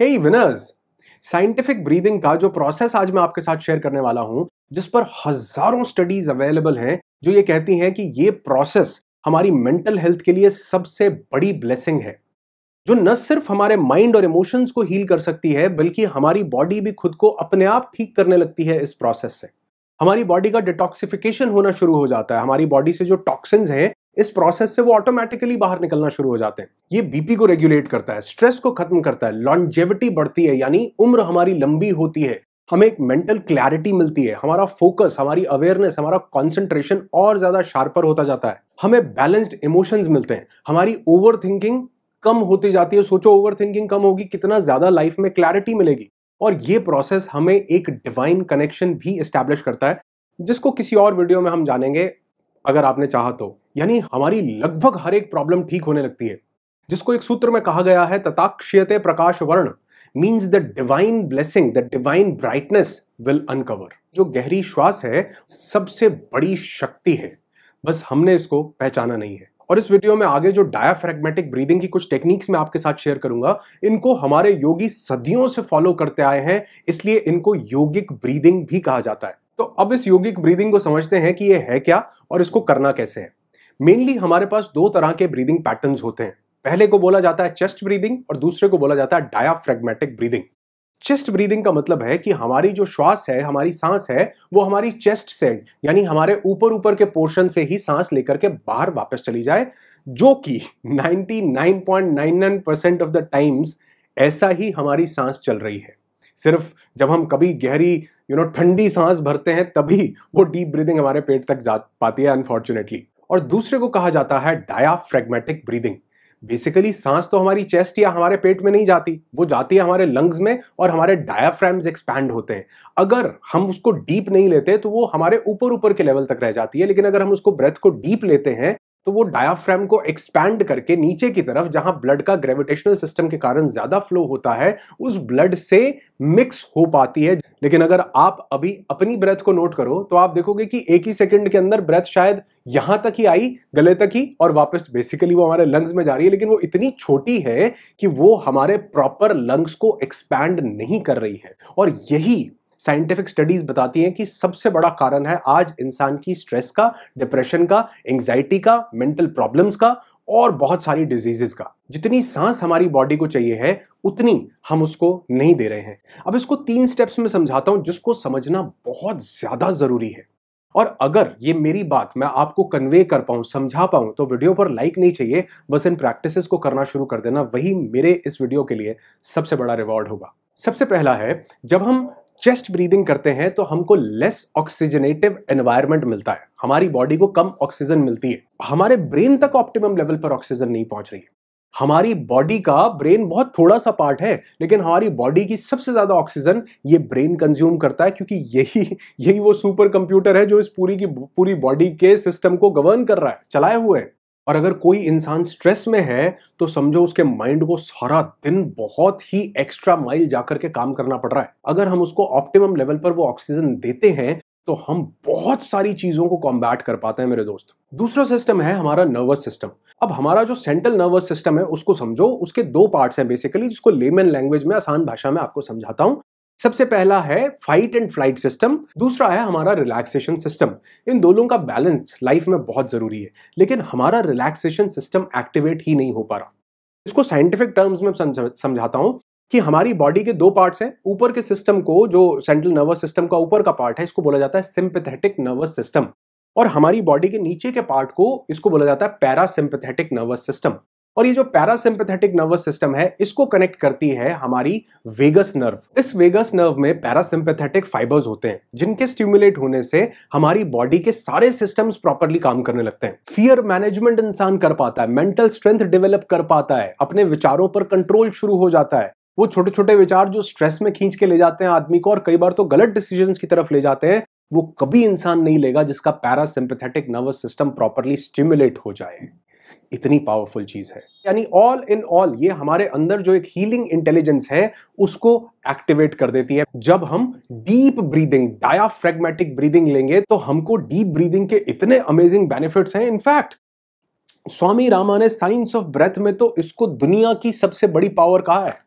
हे winners scientific breathing का जो process आज मैं आपके साथ शेयर करने वाला हूं जिस पर हजारों स्टडीज अवेलेबल हैं जो ये कहती हैं कि ये प्रोसेस हमारी मेंटल हेल्थ के लिए सबसे बड़ी ब्लेसिंग है जो न सिर्फ हमारे माइंड और इमोशंस को हील कर सकती है बल्कि हमारी बॉडी भी खुद को अपने आप ठीक करने लगती है इस प्रोसेस से हमारी बॉडी का डिटॉक्सिफिकेशन होना शुरू हो जाता है हमारी बॉडी से जो टॉक्सिन्स हैं इस प्रोसेस से वो ऑटोमेटिकली बाहर निकलना शुरू हो जाते हैं ये बीपी को रेगुलेट करता है स्ट्रेस को खत्म करता है लॉन्जेविटी बढ़ती है यानी उम्र हमारी लंबी होती है हमें एक मेंटल क्लैरिटी मिलती है हमारा फोकस हमारी अवेयरनेस हमारा कॉन्सेंट्रेशन और ज्यादा शार्पर होता जाता है हमें बैलेंस्ड इमोशंस मिलते हैं हमारी ओवर थिंकिंग कम होती जाती है सोचो ओवर थिंकिंग कम होगी कितना ज्यादा लाइफ में क्लैरिटी मिलेगी और ये प्रोसेस हमें एक डिवाइन कनेक्शन भी इस्टेब्लिश करता है जिसको किसी और वीडियो में हम जानेंगे अगर आपने चाहा तो यानी हमारी लगभग हर एक प्रॉब्लम ठीक होने लगती है जिसको एक सूत्र में कहा गया है तताक्षयते प्रकाश वर्ण means the divine blessing the divine brightness will uncover जो गहरी श्वास है सबसे बड़ी शक्ति है बस हमने इसको पहचाना नहीं है और इस वीडियो में आगे जो डायाफ्रेगमेटिक ब्रीदिंग की कुछ टेक्निक्स मैं आपके साथ शेयर करूंगा इनको हमारे योगी सदियों से फॉलो करते आए हैं इसलिए इनको योगिक ब्रीदिंग भी कहा जाता है तो अब इस योगिक ब्रीदिंग को समझते हैं कि ये है क्या और इसको करना कैसे है मेनली हमारे पास दो तरह के ब्रीदिंग पैटर्न होते हैं पहले को बोला जाता है चेस्ट ब्रीदिंग और दूसरे को बोला जाता है डायाफ्रेगमेटिक ब्रीदिंग चेस्ट ब्रीदिंग का मतलब है कि हमारी जो श्वास है हमारी सांस है वो हमारी चेस्ट से यानी हमारे ऊपर ऊपर के पोर्शन से ही सांस लेकर के बाहर वापस चली जाए जो कि 99.99 परसेंट ऑफ द टाइम्स ऐसा ही हमारी सांस चल रही है सिर्फ जब हम कभी गहरी यू नो ठंडी सांस भरते हैं तभी वो डीप ब्रीदिंग हमारे पेट तक जा पाती है अनफॉर्चुनेटली और दूसरे को कहा जाता है डाया ब्रीदिंग बेसिकली सांस तो हमारी चेस्ट या हमारे पेट में नहीं जाती वो जाती है हमारे लंग्स में और हमारे डायाफ्राम्स एक्सपैंड होते हैं अगर हम उसको डीप नहीं लेते तो वो हमारे ऊपर ऊपर के लेवल तक रह जाती है लेकिन अगर हम उसको ब्रेथ को डीप लेते हैं तो वो डायाफ्रैम को एक्सपैंड करके नीचे की तरफ जहां ब्लड का ग्रेविटेशनल सिस्टम के कारण ज्यादा फ्लो होता है उस ब्लड से मिक्स हो पाती है लेकिन अगर आप अभी अपनी ब्रेथ को नोट करो तो आप देखोगे कि एक ही सेकंड के अंदर ब्रेथ शायद यहां तक ही आई गले तक ही और वापस बेसिकली वो हमारे लंग्स में जा रही है लेकिन वो इतनी छोटी है कि वो हमारे प्रॉपर लंग्स को एक्सपैंड नहीं कर रही है और यही साइंटिफिक स्टडीज बताती हैं कि सबसे बड़ा कारण है आज इंसान की स्ट्रेस का डिप्रेशन का एंग्जाइटी का मेंटल प्रॉब्लम्स का और बहुत सारी डिजीजेस का जितनी सांस हमारी बॉडी को चाहिए है उतनी हम उसको नहीं दे रहे हैं अब इसको तीन स्टेप्स में समझाता हूं जिसको समझना बहुत ज्यादा जरूरी है और अगर ये मेरी बात मैं आपको कन्वे कर पाऊँ समझा पाऊँ तो वीडियो पर लाइक नहीं चाहिए बस इन प्रैक्टिसेस को करना शुरू कर देना वही मेरे इस वीडियो के लिए सबसे बड़ा रिवॉर्ड होगा सबसे पहला है जब हम चेस्ट ब्रीदिंग करते हैं तो हमको लेस ऑक्सीजनेटिव एनवायरमेंट मिलता है हमारी बॉडी को कम ऑक्सीजन मिलती है हमारे ब्रेन तक ऑप्टिमम लेवल पर ऑक्सीजन नहीं पहुंच रही है हमारी बॉडी का ब्रेन बहुत थोड़ा सा पार्ट है लेकिन हमारी बॉडी की सबसे ज़्यादा ऑक्सीजन ये ब्रेन कंज्यूम करता है क्योंकि यही यही वो सुपर कंप्यूटर है जो इस पूरी की पूरी बॉडी के सिस्टम को गवर्न कर रहा है चलाए हुए है और अगर कोई इंसान स्ट्रेस में है तो समझो उसके माइंड को सारा दिन बहुत ही एक्स्ट्रा माइल जाकर के काम करना पड़ रहा है अगर हम उसको ऑप्टिमम लेवल पर वो ऑक्सीजन देते हैं तो हम बहुत सारी चीजों को कॉम्बैट कर पाते हैं मेरे दोस्त दूसरा सिस्टम है हमारा नर्वस सिस्टम अब हमारा जो सेंट्रल नर्वस सिस्टम है उसको समझो उसके दो पार्ट्स हैं बेसिकली जिसको लेमन लैंग्वेज में आसान भाषा में आपको समझाता हूं सबसे पहला है फाइट एंड फ्लाइट सिस्टम दूसरा है हमारा रिलैक्सेशन सिस्टम इन दोनों का बैलेंस लाइफ में बहुत ज़रूरी है लेकिन हमारा रिलैक्सेशन सिस्टम एक्टिवेट ही नहीं हो पा रहा इसको साइंटिफिक टर्म्स में समझाता हूँ कि हमारी बॉडी के दो पार्ट्स हैं ऊपर के सिस्टम को जो सेंट्रल नर्वस सिस्टम का ऊपर का पार्ट है इसको बोला जाता है सिंपथेटिक नर्वस सिस्टम और हमारी बॉडी के नीचे के पार्ट को इसको बोला जाता है पैरासिम्पथेटिक नर्वस सिस्टम और ये जो पैरासिम्पथेटिक नर्वस सिस्टम है इसको कनेक्ट करती है हमारी वेगस नर्व इस वेगस नर्व में पैरासिम्पथेटिक फाइबर्स होते हैं जिनके स्टिमुलेट होने से हमारी बॉडी के सारे सिस्टम्स प्रॉपरली काम करने लगते हैं फियर मैनेजमेंट इंसान कर पाता है मेंटल स्ट्रेंथ डेवलप कर पाता है अपने विचारों पर कंट्रोल शुरू हो जाता है वो छोटे छोटे विचार जो स्ट्रेस में खींच के ले जाते हैं आदमी को और कई बार तो गलत डिसीजन की तरफ ले जाते हैं वो कभी इंसान नहीं लेगा जिसका parasympathetic nervous system properly stimulate हो जाए इतनी पावरफुल चीज़ है यानी ऑल इन ऑल ये हमारे अंदर जो एक हीलिंग इंटेलिजेंस है उसको एक्टिवेट कर देती है जब हम डीप ब्रीदिंग डायाफ्रेगमेटिक ब्रीदिंग लेंगे तो हमको डीप ब्रीदिंग के इतने अमेजिंग बेनिफिट्स हैं इनफैक्ट स्वामी रामा ने साइंस ऑफ ब्रेथ में तो इसको दुनिया की सबसे बड़ी पावर कहा है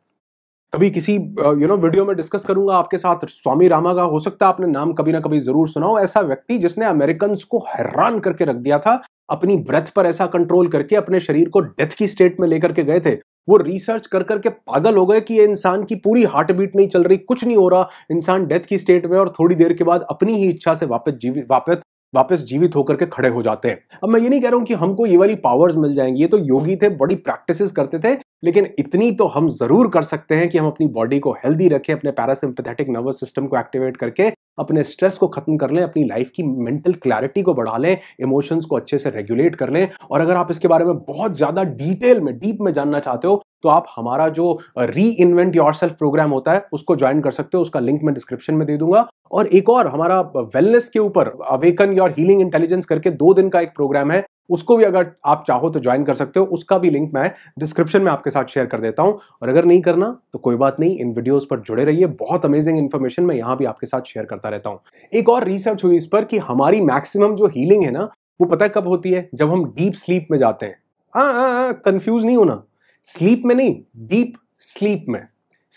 कभी किसी यू नो know, वीडियो में डिस्कस करूंगा आपके साथ स्वामी रामा का हो सकता है आपने नाम कभी ना कभी जरूर सुना हो ऐसा व्यक्ति जिसने अमेरिकन को हैरान करके रख दिया था अपनी ब्रेथ पर ऐसा कंट्रोल करके अपने शरीर को डेथ की स्टेट में लेकर के गए थे वो रिसर्च कर करके पागल हो गए कि ये इंसान की पूरी हार्ट बीट नहीं चल रही कुछ नहीं हो रहा इंसान डेथ की स्टेट में और थोड़ी देर के बाद अपनी ही इच्छा से वापस जीवित वापस वापस जीवित होकर के खड़े हो जाते हैं अब मैं ये नहीं कह रहा हूं कि हमको ये वाली पावर्स मिल जाएंगी ये तो योगी थे बड़ी प्रैक्टिसेस करते थे लेकिन इतनी तो हम ज़रूर कर सकते हैं कि हम अपनी बॉडी को हेल्दी रखें अपने पैरासिम्पथेटिक नर्वस सिस्टम को एक्टिवेट करके अपने स्ट्रेस को खत्म कर लें अपनी लाइफ की मेंटल क्लैरिटी को बढ़ा लें इमोशंस को अच्छे से रेगुलेट कर लें और अगर आप इसके बारे में बहुत ज़्यादा डिटेल में डीप में जानना चाहते हो तो आप हमारा जो री इन्वेंट योर सेल्फ प्रोग्राम होता है उसको ज्वाइन कर सकते हो उसका लिंक मैं डिस्क्रिप्शन में दे दूंगा और एक और हमारा वेलनेस के ऊपर अवेकन योर हीलिंग इंटेलिजेंस करके दो दिन का एक प्रोग्राम है उसको भी अगर आप चाहो तो ज्वाइन कर सकते हो उसका भी लिंक मैं डिस्क्रिप्शन में आपके साथ शेयर कर देता हूं और अगर नहीं करना तो कोई बात नहीं इन वीडियोस पर जुड़े रहिए बहुत अमेजिंग इन्फॉर्मेशन मैं यहां भी आपके साथ शेयर करता रहता हूं एक और रिसर्च हुई इस पर कि हमारी मैक्सिमम जो हीलिंग है ना वो पता कब होती है जब हम डीप स्लीप में जाते हैं कंफ्यूज हाँ, हाँ, हाँ, नहीं होना स्लीप में नहीं डीप स्लीप में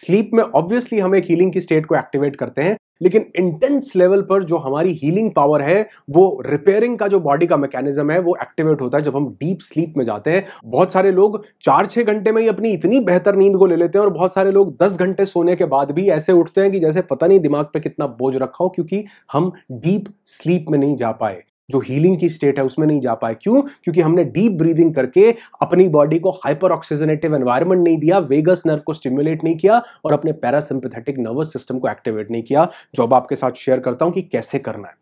स्लीप में ऑब्वियसली हम एक हीलिंग की स्टेट को एक्टिवेट करते हैं लेकिन इंटेंस लेवल पर जो हमारी हीलिंग पावर है वो रिपेयरिंग का जो बॉडी का मैकेनिज्म है वो एक्टिवेट होता है जब हम डीप स्लीप में जाते हैं बहुत सारे लोग चार छह घंटे में ही अपनी इतनी बेहतर नींद को ले लेते हैं और बहुत सारे लोग दस घंटे सोने के बाद भी ऐसे उठते हैं कि जैसे पता नहीं दिमाग पर कितना बोझ रखा हो क्योंकि हम डीप स्लीप में नहीं जा पाए जो हीलिंग की स्टेट है उसमें नहीं जा पाए क्यों क्योंकि हमने डीप ब्रीदिंग करके अपनी बॉडी को हाइपर ऑक्सीजनेटिव एनवायरमेंट नहीं दिया वेगस नर्व को स्टिम्युलेट नहीं किया और अपने पैरासिम्पथेटिक नर्वस सिस्टम को एक्टिवेट नहीं किया जो अब आपके साथ शेयर करता हूं कि कैसे करना है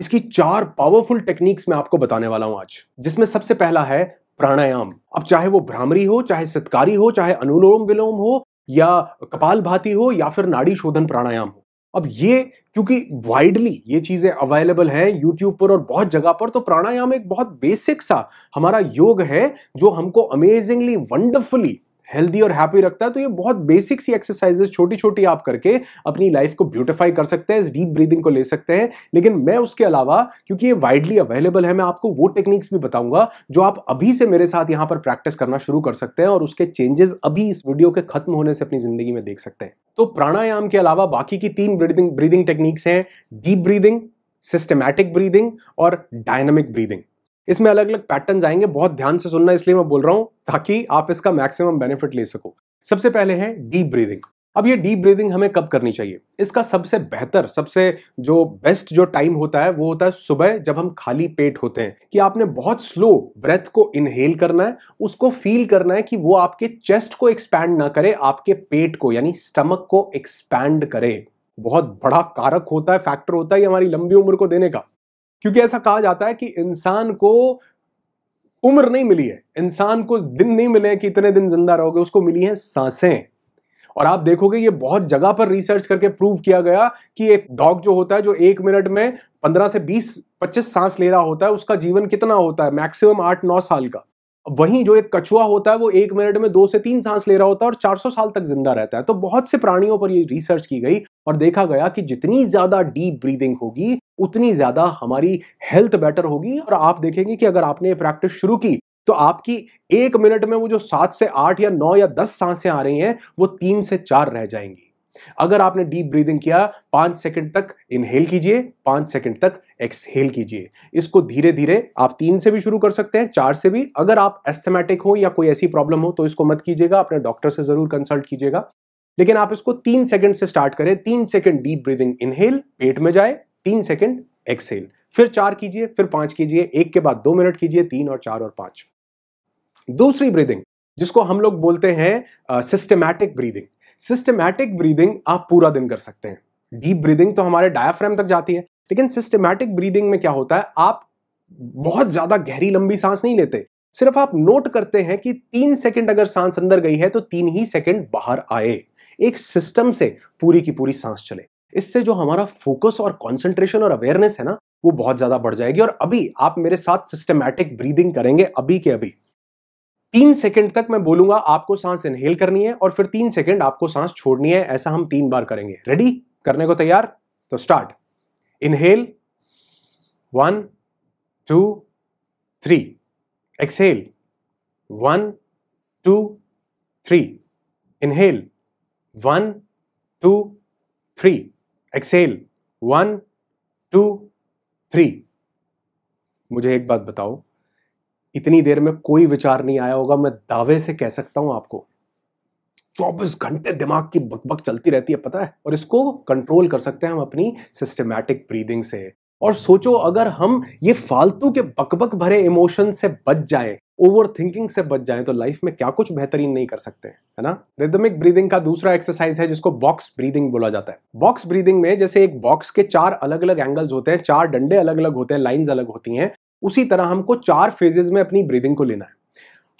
इसकी चार पावरफुल टेक्निक्स मैं आपको बताने वाला हूं आज जिसमें सबसे पहला है प्राणायाम अब चाहे वो भ्रामरी हो चाहे सत्कारी हो चाहे अनुलोम विलोम हो या कपाल भाती हो या फिर नाड़ी शोधन प्राणायाम हो अब ये क्योंकि वाइडली ये चीज़ें अवेलेबल हैं यूट्यूब पर और बहुत जगह पर तो प्राणायाम एक बहुत बेसिक सा हमारा योग है जो हमको अमेजिंगली वंडरफुली हेल्दी और हैप्पी रखता है तो ये बहुत बेसिक सी एक्सरसाइजेस छोटी छोटी आप करके अपनी लाइफ को ब्यूटिफाई कर सकते हैं डीप ब्रीदिंग को ले सकते हैं लेकिन मैं उसके अलावा क्योंकि ये वाइडली अवेलेबल है मैं आपको वो टेक्निक्स भी बताऊंगा जो आप अभी से मेरे साथ यहाँ पर प्रैक्टिस करना शुरू कर सकते हैं और उसके चेंजेस अभी इस वीडियो के खत्म होने से अपनी जिंदगी में देख सकते हैं तो प्राणायाम के अलावा बाकी की तीन ब्रीदिंग ब्रीदिंग टेक्निक्स हैं डीप ब्रीदिंग सिस्टमैटिक ब्रीदिंग और डायनामिक ब्रीदिंग इसमें अलग अलग पैटर्न आएंगे बहुत ध्यान से सुनना इसलिए मैं बोल रहा हूँ ताकि आप इसका मैक्सिमम बेनिफिट ले सको सबसे पहले है डीप ब्रीदिंग अब ये डीप ब्रीदिंग हमें कब करनी चाहिए इसका सबसे बेहतर सबसे जो बेस्ट जो टाइम होता है वो होता है सुबह जब हम खाली पेट होते हैं कि आपने बहुत स्लो ब्रेथ को इनहेल करना है उसको फील करना है कि वो आपके चेस्ट को एक्सपैंड ना करे आपके पेट को यानी स्टमक को एक्सपैंड करे बहुत बड़ा कारक होता है फैक्टर होता है हमारी लंबी उम्र को देने का क्योंकि ऐसा कहा जाता है कि इंसान को उम्र नहीं मिली है इंसान को दिन नहीं मिले कि इतने दिन जिंदा रहोगे उसको मिली है सांसें और आप देखोगे ये बहुत जगह पर रिसर्च करके प्रूव किया गया कि एक डॉग जो होता है जो एक मिनट में 15 से 20 25 सांस ले रहा होता है उसका जीवन कितना होता है मैक्सिमम आठ नौ साल का वहीं जो एक कछुआ होता है वो एक मिनट में दो से तीन सांस ले रहा होता है और 400 साल तक जिंदा रहता है तो बहुत से प्राणियों पर ये रिसर्च की गई और देखा गया कि जितनी ज़्यादा डीप ब्रीदिंग होगी उतनी ज़्यादा हमारी हेल्थ बेटर होगी और आप देखेंगे कि अगर आपने प्रैक्टिस शुरू की तो आपकी एक मिनट में वो जो सात से आठ या नौ या दस सांसें आ रही हैं वो तीन से चार रह जाएंगी अगर आपने डीप ब्रीदिंग किया पांच सेकंड तक इनहेल कीजिए पांच सेकंड तक एक्सहेल कीजिए इसको धीरे धीरे आप तीन से भी शुरू कर सकते हैं चार से भी अगर आप एस्थेमेटिक हो या कोई ऐसी प्रॉब्लम हो तो इसको मत कीजिएगा अपने डॉक्टर से जरूर कंसल्ट कीजिएगा लेकिन आप इसको तीन सेकंड से स्टार्ट करें तीन सेकंड डीप ब्रीदिंग इनहेल पेट में जाए तीन सेकंड एक्सेल फिर चार कीजिए फिर पांच कीजिए एक के बाद दो मिनट कीजिए तीन और चार और पांच दूसरी ब्रीदिंग जिसको हम लोग बोलते हैं सिस्टमैटिक ब्रीदिंग सिस्टमैटिक ब्रीदिंग आप पूरा दिन कर सकते हैं डीप ब्रीदिंग तो हमारे डायाफ्रेम तक जाती है लेकिन सिस्टमैटिक ब्रीदिंग में क्या होता है आप बहुत ज़्यादा गहरी लंबी सांस नहीं लेते सिर्फ आप नोट करते हैं कि तीन सेकंड अगर सांस अंदर गई है तो तीन ही सेकंड बाहर आए एक सिस्टम से पूरी की पूरी सांस चले इससे जो हमारा फोकस और कॉन्सेंट्रेशन और अवेयरनेस है ना वो बहुत ज्यादा बढ़ जाएगी और अभी आप मेरे साथ सिस्टमैटिक ब्रीदिंग करेंगे अभी के अभी तीन सेकंड तक मैं बोलूंगा आपको सांस इनहेल करनी है और फिर तीन सेकंड आपको सांस छोड़नी है ऐसा हम तीन बार करेंगे रेडी करने को तैयार तो start inhale one two three exhale one two three inhale one two three exhale one two three मुझे एक बात बताओ इतनी देर में कोई विचार नहीं आया होगा मैं दावे से कह सकता हूं आपको चौबीस घंटे दिमाग की बकबक चलती रहती है पता है और इसको कंट्रोल कर सकते हैं हम अपनी सिस्टमैटिक ब्रीदिंग से और सोचो अगर हम ये फालतू के बकबक भरे इमोशन से बच जाएं ओवर थिंकिंग से बच जाएं तो लाइफ में क्या कुछ बेहतरीन नहीं कर सकते हैं है ना रिदमिक ब्रीदिंग का दूसरा एक्सरसाइज है जिसको बॉक्स ब्रीदिंग बोला जाता है बॉक्स ब्रीदिंग में जैसे एक बॉक्स के चार अलग अलग एंगल्स होते हैं चार डंडे अलग अलग होते हैं लाइंस अलग होती हैं उसी तरह हमको चार फेजेज में अपनी ब्रीदिंग को लेना है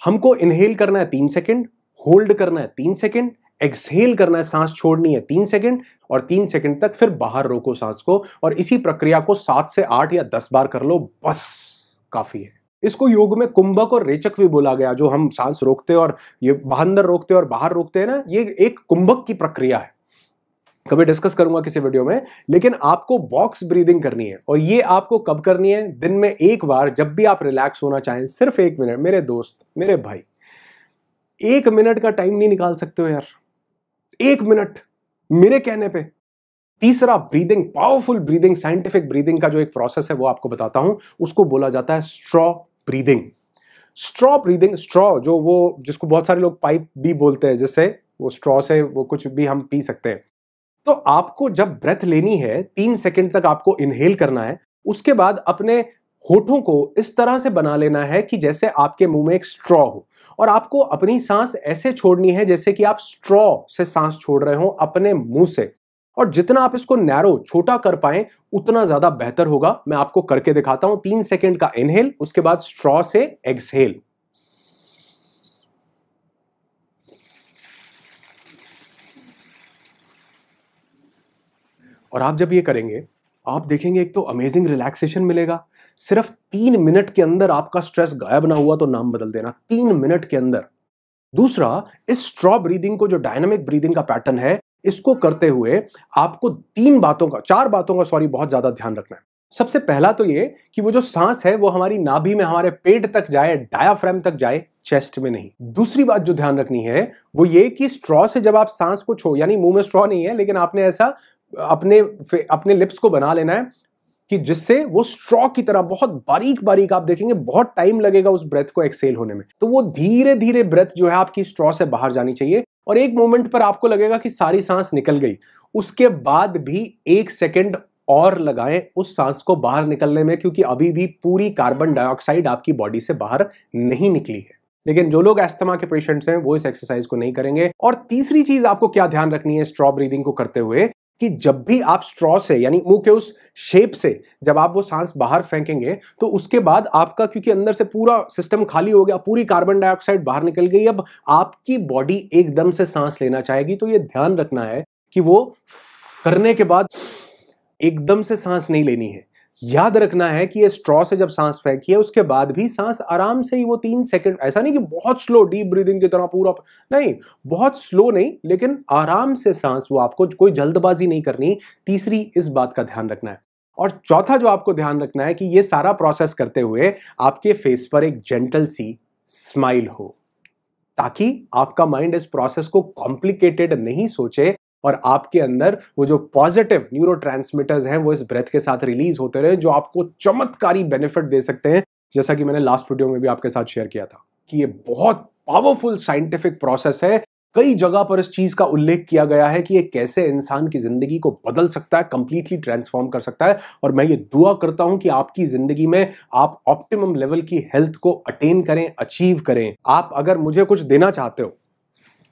हमको इनहेल करना है तीन सेकेंड होल्ड करना है तीन सेकेंड एक्सहेल करना है सांस छोड़नी है तीन सेकंड और तीन सेकंड तक फिर बाहर रोको सांस को और इसी प्रक्रिया को सात से आठ या दस बार कर लो बस काफ़ी है इसको योग में कुंभक और रेचक भी बोला गया जो हम सांस रोकते और ये अंदर रोकते और बाहर रोकते हैं ना ये एक कुंभक की प्रक्रिया है कभी डिस्कस करूंगा किसी वीडियो में लेकिन आपको बॉक्स ब्रीदिंग करनी है और ये आपको कब करनी है दिन में एक बार जब भी आप रिलैक्स होना चाहें सिर्फ एक मिनट मेरे दोस्त मेरे भाई एक मिनट का टाइम नहीं निकाल सकते हो यार एक मिनट मेरे कहने पे तीसरा breathing powerful breathing scientific breathing का जो एक प्रोसेस है वो आपको बताता हूं उसको बोला जाता है straw breathing straw breathing straw जो वो जिसको बहुत सारे लोग पाइप भी बोलते हैं जैसे वो स्ट्रॉ से वो कुछ भी हम पी सकते हैं तो आपको जब ब्रेथ लेनी है तीन सेकेंड तक आपको इनहेल करना है उसके बाद अपने होठों को इस तरह से बना लेना है कि जैसे आपके मुंह में एक स्ट्रॉ हो और आपको अपनी सांस ऐसे छोड़नी है जैसे कि आप स्ट्रॉ से सांस छोड़ रहे हो अपने मुंह से और जितना आप इसको नैरो छोटा कर पाए उतना ज्यादा बेहतर होगा मैं आपको करके दिखाता हूं तीन सेकेंड का इनहेल उसके बाद स्ट्रॉ से एक्सहेल और आप जब ये करेंगे आप देखेंगे एक तो अमेजिंग रिलैक्सेशन मिलेगा सिर्फ तीन मिनट के अंदर आपका स्ट्रेस गायब ना हुआ तो नाम बदल देना तीन मिनट के अंदर दूसरा इस स्ट्रॉ ब्रीदिंग को जो डायनामिक ब्रीदिंग का पैटर्न है इसको करते हुए आपको तीन बातों का चार बातों का सॉरी बहुत ज़्यादा ध्यान रखना है सबसे पहला तो ये कि वो जो सांस है वो हमारी नाभि में हमारे पेट तक जाए डायाफ्रेम तक जाए चेस्ट में नहीं दूसरी बात जो ध्यान रखनी है वो ये कि स्ट्रॉ से जब आप सांस को छो यानी मुंह में स्ट्रॉ नहीं है लेकिन आपने ऐसा अपने अपने लिप्स को बना लेना है कि जिससे वो स्ट्रॉ की तरह बहुत बारीक बारीक आप देखेंगे बहुत टाइम लगेगा उस ब्रेथ को एक्सेल होने में तो वो धीरे धीरे ब्रेथ जो है आपकी स्ट्रॉ से बाहर जानी चाहिए और एक मोमेंट पर आपको लगेगा कि सारी सांस निकल गई उसके बाद भी एक सेकेंड और लगाएं उस सांस को बाहर निकलने में क्योंकि अभी भी पूरी कार्बन डाइऑक्साइड आपकी बॉडी से बाहर नहीं निकली है लेकिन जो लोग एस्थमा के पेशेंट्स हैं वो इस एक्सरसाइज को नहीं करेंगे और तीसरी चीज आपको क्या ध्यान रखनी है स्ट्रॉ ब्रीदिंग को करते हुए कि जब भी आप स्ट्रॉ से यानी मुंह के उस शेप से जब आप वो सांस बाहर फेंकेंगे तो उसके बाद आपका क्योंकि अंदर से पूरा सिस्टम खाली हो गया पूरी कार्बन डाइऑक्साइड बाहर निकल गई अब आपकी बॉडी एकदम से सांस लेना चाहेगी तो ये ध्यान रखना है कि वो करने के बाद एकदम से सांस नहीं लेनी है याद रखना है कि ये स्ट्रॉ से जब सांस फेंकी है उसके बाद भी सांस आराम से ही वो तीन सेकंड ऐसा नहीं कि बहुत स्लो डीप ब्रीदिंग की तरह पूरा नहीं बहुत स्लो नहीं लेकिन आराम से सांस वो आपको कोई जल्दबाजी नहीं करनी तीसरी इस बात का ध्यान रखना है और चौथा जो आपको ध्यान रखना है कि ये सारा प्रोसेस करते हुए आपके फेस पर एक जेंटल सी स्माइल हो ताकि आपका माइंड इस प्रोसेस को कॉम्प्लिकेटेड नहीं सोचे और आपके अंदर वो जो पॉजिटिव न्यूरो हैं वो इस ब्रेथ के साथ रिलीज होते रहे जो आपको चमत्कारी बेनिफिट दे सकते हैं जैसा कि मैंने लास्ट वीडियो में भी आपके साथ शेयर किया था कि ये बहुत पावरफुल साइंटिफिक प्रोसेस है कई जगह पर इस चीज का उल्लेख किया गया है कि ये कैसे इंसान की जिंदगी को बदल सकता है कंप्लीटली ट्रांसफॉर्म कर सकता है और मैं ये दुआ करता हूं कि आपकी जिंदगी में आप ऑप्टिमम लेवल की हेल्थ को अटेन करें अचीव करें आप अगर मुझे कुछ देना चाहते हो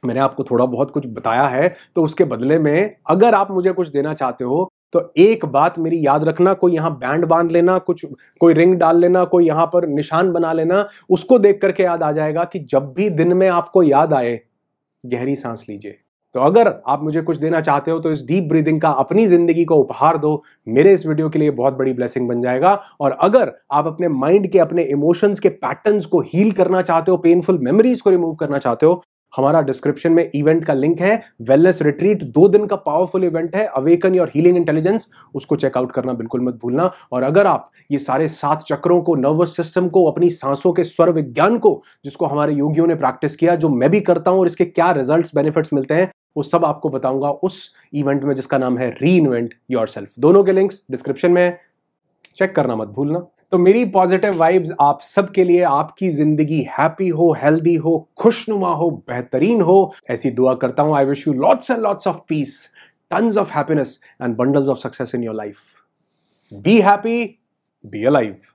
मैंने आपको थोड़ा बहुत कुछ बताया है तो उसके बदले में अगर आप मुझे कुछ देना चाहते हो तो एक बात मेरी याद रखना कोई यहां बैंड बांध लेना कुछ कोई रिंग डाल लेना कोई यहां पर निशान बना लेना उसको देख करके याद आ जाएगा कि जब भी दिन में आपको याद आए गहरी सांस लीजिए तो अगर आप मुझे कुछ देना चाहते हो तो इस डीप ब्रीदिंग का अपनी ज़िंदगी को उपहार दो मेरे इस वीडियो के लिए बहुत बड़ी ब्लेसिंग बन जाएगा और अगर आप अपने माइंड के अपने इमोशंस के पैटर्न्स को हील करना चाहते हो पेनफुल मेमोरीज को रिमूव करना चाहते हो हमारा डिस्क्रिप्शन में इवेंट का लिंक है वेलनेस रिट्रीट दो दिन का पावरफुल इवेंट है अवेकन योर हीलिंग इंटेलिजेंस उसको चेकआउट करना बिल्कुल मत भूलना और अगर आप ये सारे सात चक्रों को नर्वस सिस्टम को अपनी सांसों के स्वर विज्ञान को जिसको हमारे योगियों ने प्रैक्टिस किया जो मैं भी करता हूँ और इसके क्या रिजल्ट बेनिफिट्स मिलते हैं वो सब आपको बताऊंगा उस इवेंट में जिसका नाम है री इन्वेंट योर दोनों के लिंक्स डिस्क्रिप्शन में चेक करना मत भूलना तो मेरी पॉजिटिव वाइब्स आप सबके लिए आपकी जिंदगी हैप्पी हो हेल्दी हो खुशनुमा हो बेहतरीन हो ऐसी दुआ करता हूं I wish you lots and lots of peace of happiness and bundles of success in your life be happy be a life